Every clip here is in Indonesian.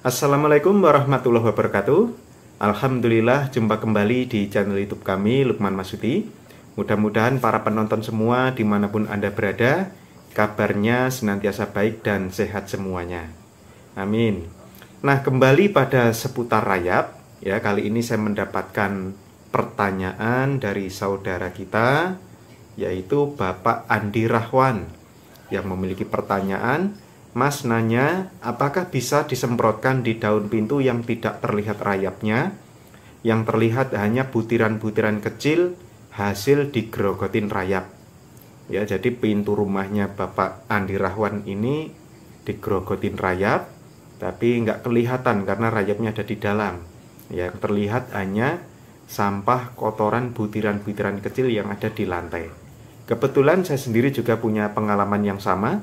Assalamualaikum warahmatullahi wabarakatuh. Alhamdulillah jumpa kembali di channel YouTube kami Lukman Masuti. Mudah-mudahan para penonton semua dimanapun Anda berada, kabarnya senantiasa baik dan sehat semuanya. Amin. Nah, kembali pada seputar rayap, ya kali ini saya mendapatkan pertanyaan dari saudara kita yaitu Bapak Andi Rahwan yang memiliki pertanyaan Mas nanya, apakah bisa disemprotkan di daun pintu yang tidak terlihat rayapnya? Yang terlihat hanya butiran-butiran kecil hasil digerogotin rayap. Ya, jadi pintu rumahnya Bapak Andi Rahwan ini digerogotin rayap, tapi nggak kelihatan karena rayapnya ada di dalam. Yang terlihat hanya sampah kotoran butiran-butiran kecil yang ada di lantai. Kebetulan saya sendiri juga punya pengalaman yang sama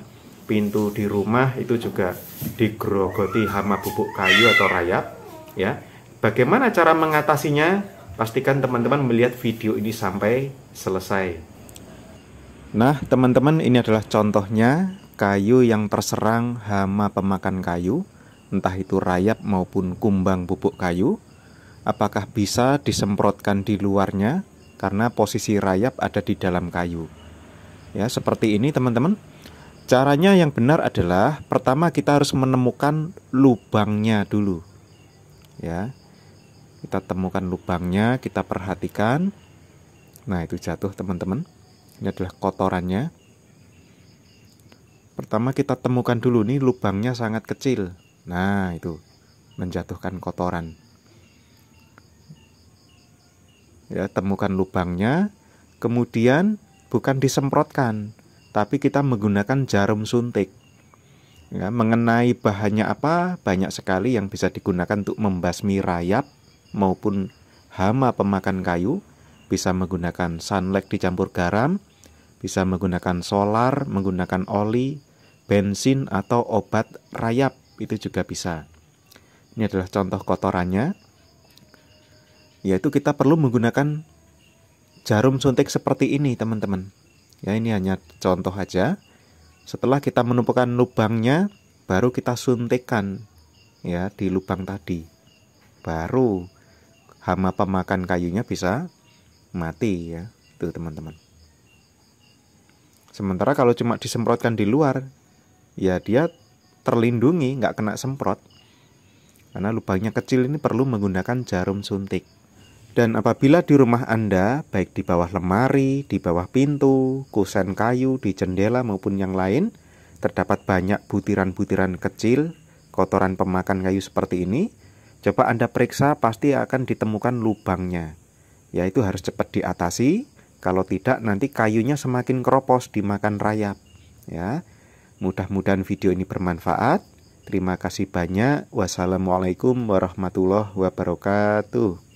pintu di rumah itu juga digerogoti hama bubuk kayu atau rayap ya. Bagaimana cara mengatasinya? Pastikan teman-teman melihat video ini sampai selesai. Nah, teman-teman ini adalah contohnya kayu yang terserang hama pemakan kayu, entah itu rayap maupun kumbang bubuk kayu. Apakah bisa disemprotkan di luarnya karena posisi rayap ada di dalam kayu? Ya, seperti ini teman-teman. Caranya yang benar adalah pertama kita harus menemukan lubangnya dulu. Ya. Kita temukan lubangnya, kita perhatikan. Nah, itu jatuh, teman-teman. Ini adalah kotorannya. Pertama kita temukan dulu nih lubangnya sangat kecil. Nah, itu menjatuhkan kotoran. Ya, temukan lubangnya, kemudian bukan disemprotkan, tapi kita menggunakan jarum suntik. Ya, mengenai bahannya apa, banyak sekali yang bisa digunakan untuk membasmi rayap maupun hama pemakan kayu. Bisa menggunakan sunlight dicampur garam, bisa menggunakan solar, menggunakan oli, bensin atau obat rayap itu juga bisa. Ini adalah contoh kotorannya. Yaitu kita perlu menggunakan jarum suntik seperti ini, teman-teman. Ya ini hanya contoh aja. Setelah kita menumpukan lubangnya, baru kita suntikan ya di lubang tadi. Baru hama pemakan kayunya bisa mati ya. Itu teman-teman. Sementara kalau cuma disemprotkan di luar, ya dia terlindungi, nggak kena semprot. Karena lubangnya kecil ini perlu menggunakan jarum suntik. Dan apabila di rumah Anda, baik di bawah lemari, di bawah pintu, kusen kayu, di jendela maupun yang lain, terdapat banyak butiran-butiran kecil, kotoran pemakan kayu seperti ini, coba Anda periksa pasti akan ditemukan lubangnya. Yaitu harus cepat diatasi, kalau tidak nanti kayunya semakin keropos dimakan rayap. Ya. Mudah-mudahan video ini bermanfaat. Terima kasih banyak. Wassalamualaikum warahmatullahi wabarakatuh.